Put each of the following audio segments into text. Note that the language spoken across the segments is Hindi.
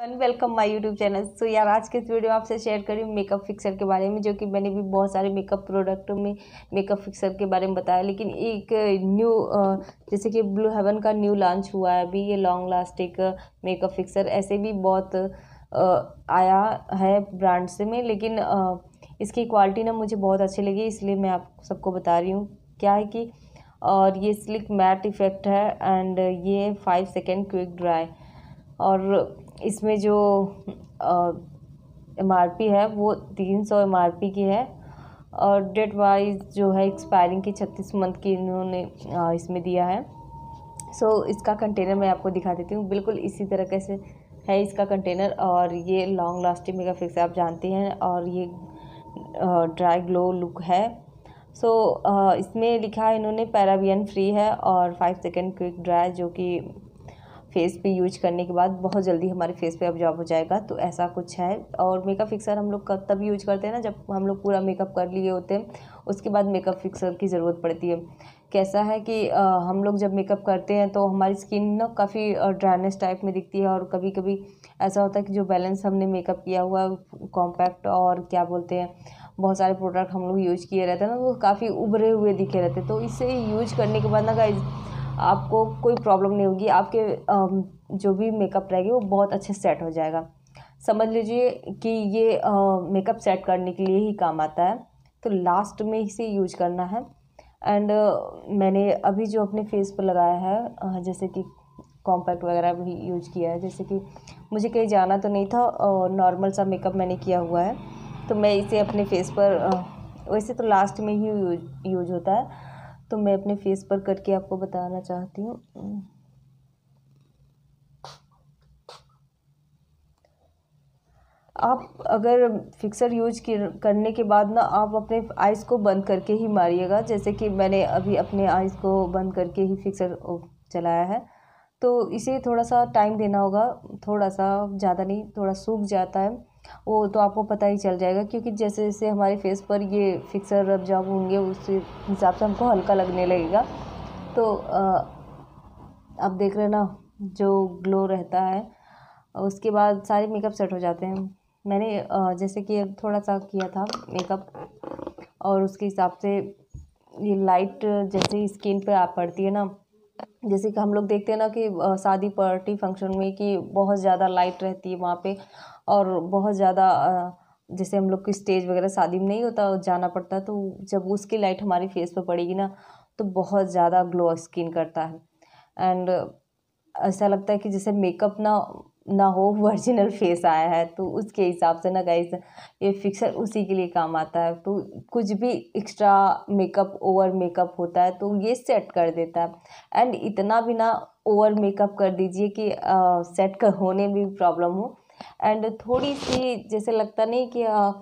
welcome my YouTube channel so यार आज के इस वीडियो आपसे शेयर करी मेकअप फिक्सर के बारे में जो कि मैंने भी बहुत सारे मेकअप प्रोडक्ट में मेकअप फिक्सर के बारे में बताया लेकिन एक न्यू जैसे कि ब्लू हेवन का न्यू लॉन्च हुआ है अभी ये लॉन्ग लास्टिक मेकअप फिक्सर ऐसे भी बहुत आया है ब्रांड से में लेकिन इसकी क्वालिटी ना मुझे बहुत अच्छी लगी इसलिए मैं आप सबको बता रही हूँ क्या है कि और ये स्लिक मैट इफ़ेक्ट है एंड ये फाइव सेकेंड क्विक ड्राई और इसमें जो एम आर पी है वो तीन सौ एम आर पी की है और डेट वाइज जो है एक्सपायरिंग की छत्तीस मंथ की इन्होंने इसमें दिया है सो so, इसका कंटेनर मैं आपको दिखा देती हूँ बिल्कुल इसी तरह कैसे है इसका कंटेनर और ये लॉन्ग लास्टिंग मेगा फिक्स आप जानते हैं और ये ड्राई ग्लो लुक है सो so, इसमें लिखा है इन्होंने पैराबियन फ्री है और फाइव सेकेंड क्विक ड्राई जो कि फेस पे यूज करने के बाद बहुत जल्दी हमारे फेस पे अब्जॉर्ब हो जाएगा तो ऐसा कुछ है और मेकअप फिक्सर हम लोग तब यूज करते हैं ना जब हम लोग पूरा मेकअप कर लिए होते हैं उसके बाद मेकअप फिक्सर की ज़रूरत पड़ती है कैसा है कि आ, हम लोग जब मेकअप करते हैं तो हमारी स्किन ना काफ़ी ड्राइनेस टाइप में दिखती है और कभी कभी ऐसा होता है कि जो बैलेंस हमने मेकअप किया हुआ कॉम्पैक्ट और क्या बोलते हैं बहुत सारे प्रोडक्ट हम लोग यूज किए रहते हैं ना वो काफ़ी उभरे हुए दिखे रहते हैं तो इसे यूज करने के बाद ना आपको कोई प्रॉब्लम नहीं होगी आपके जो भी मेकअप रहेगी वो बहुत अच्छे सेट हो जाएगा समझ लीजिए कि ये मेकअप सेट करने के लिए ही काम आता है तो लास्ट में इसे यूज करना है एंड uh, मैंने अभी जो अपने फेस पर लगाया है जैसे कि कॉम्पैक्ट वगैरह भी यूज किया है जैसे कि मुझे कहीं जाना तो नहीं था और नॉर्मल सा मेकअप मैंने किया हुआ है तो मैं इसे अपने फेस पर वैसे तो लास्ट में ही यूज यूज होता है तो मैं अपने फेस पर करके आपको बताना चाहती हूँ आप अगर फिक्सर यूज करने के बाद ना आप अपने आइस को बंद करके ही मारिएगा जैसे कि मैंने अभी अपने आइस को बंद करके ही फिक्सर चलाया है तो इसे थोड़ा सा टाइम देना होगा थोड़ा सा ज़्यादा नहीं थोड़ा सूख जाता है वो तो आपको पता ही चल जाएगा क्योंकि जैसे जैसे हमारे फेस पर ये फिक्सर रब जब होंगे उस हिसाब से हमको हल्का लगने लगेगा तो आप देख रहे ना जो ग्लो रहता है उसके बाद सारे मेकअप सेट हो जाते हैं मैंने जैसे कि थोड़ा सा किया था मेकअप और उसके हिसाब से ये लाइट जैसे स्किन पर आप पड़ती है ना जैसे कि हम लोग देखते हैं ना कि शादी पार्टी फंक्शन में कि बहुत ज़्यादा लाइट रहती है वहाँ पे और बहुत ज़्यादा जैसे हम लोग की स्टेज वगैरह शादी में नहीं होता जाना पड़ता तो जब उसकी लाइट हमारी फेस पर पड़ेगी ना तो बहुत ज़्यादा ग्लो स्किन करता है एंड ऐसा लगता है कि जैसे मेकअप ना ना हो वर्जिनल फेस आया है तो उसके हिसाब से ना गाइज ये फिक्सर उसी के लिए काम आता है तो कुछ भी एक्स्ट्रा मेकअप ओवर मेकअप होता है तो ये सेट कर देता है एंड इतना भी ना ओवर मेकअप कर दीजिए कि आ, सेट कर होने में भी प्रॉब्लम हो एंड थोड़ी सी जैसे लगता नहीं कि आ,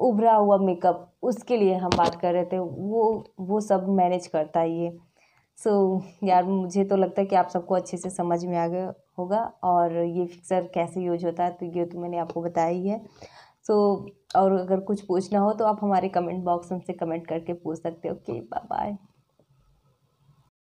उभरा हुआ मेकअप उसके लिए हम बात कर रहे थे वो वो सब मैनेज करता है ये सो so, यार मुझे तो लगता है कि आप सबको अच्छे से समझ में आ गया होगा और ये फिक्सर कैसे यूज होता है तो ये तो मैंने आपको बताया ही है सो so, और अगर कुछ पूछना हो तो आप हमारे कमेंट बॉक्स से कमेंट करके पूछ सकते हो ओके बाय बाय